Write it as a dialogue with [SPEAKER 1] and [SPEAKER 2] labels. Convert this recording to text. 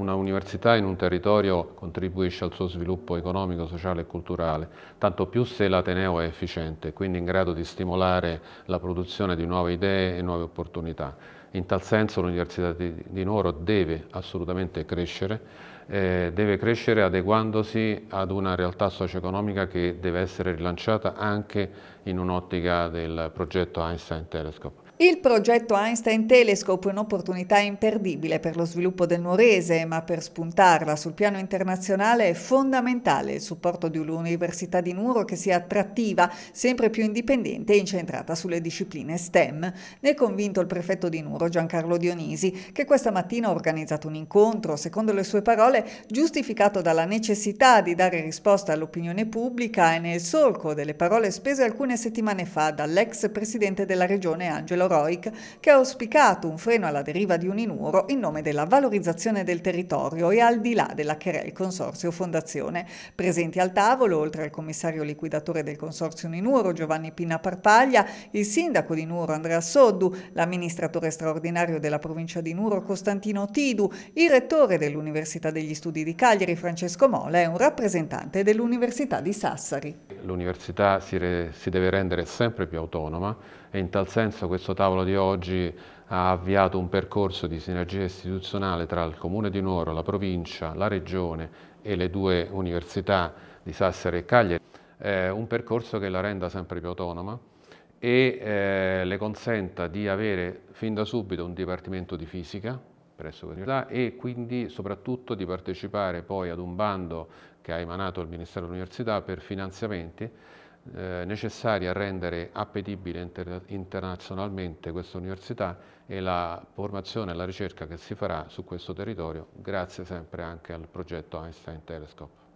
[SPEAKER 1] Una università in un territorio contribuisce al suo sviluppo economico, sociale e culturale, tanto più se l'Ateneo è efficiente, quindi in grado di stimolare la produzione di nuove idee e nuove opportunità. In tal senso l'Università di Nuoro deve assolutamente crescere, eh, deve crescere adeguandosi ad una realtà socio-economica che deve essere rilanciata anche in un'ottica del progetto Einstein Telescope.
[SPEAKER 2] Il progetto Einstein Telescope è un'opportunità imperdibile per lo sviluppo del Nuorese, ma per spuntarla sul piano internazionale è fondamentale il supporto di un'università di Nuoro che sia attrattiva, sempre più indipendente e incentrata sulle discipline STEM. Ne è convinto il prefetto di Nuoro Giancarlo Dionisi, che questa mattina ha organizzato un incontro, secondo le sue parole, giustificato dalla necessità di dare risposta all'opinione pubblica e nel solco delle parole spese alcune settimane fa dall'ex presidente della regione Angelo Roic, che ha auspicato un freno alla deriva di Uninuro in nome della valorizzazione del territorio e al di là della Cherel Consorzio Fondazione. Presenti al tavolo, oltre al commissario liquidatore del Consorzio Uninuro Giovanni Pina Parpaglia, il sindaco di Nuro Andrea Soddu, l'amministratore straordinario della provincia di Nuro Costantino Tidu, il rettore dell'Università degli Studi di Cagliari Francesco Mola e un rappresentante dell'Università di Sassari
[SPEAKER 1] l'università si, si, deve rendere sempre più autonoma e in tal senso questo tavolo di oggi ha avviato un percorso di sinergia istituzionale tra il Comune di Nuoro, la provincia, la regione e le due università di Sassari e Cagliari, eh, un percorso che la renda sempre più autonoma e eh, le consenta di avere fin da subito un dipartimento di fisica presso l'università e quindi soprattutto di partecipare poi ad un bando che ha emanato il Ministero dell'Università per finanziamenti eh, necessari a rendere appetibile inter internazionalmente questa università e la formazione e la ricerca che si farà su questo territorio grazie sempre anche al progetto Einstein Telescope.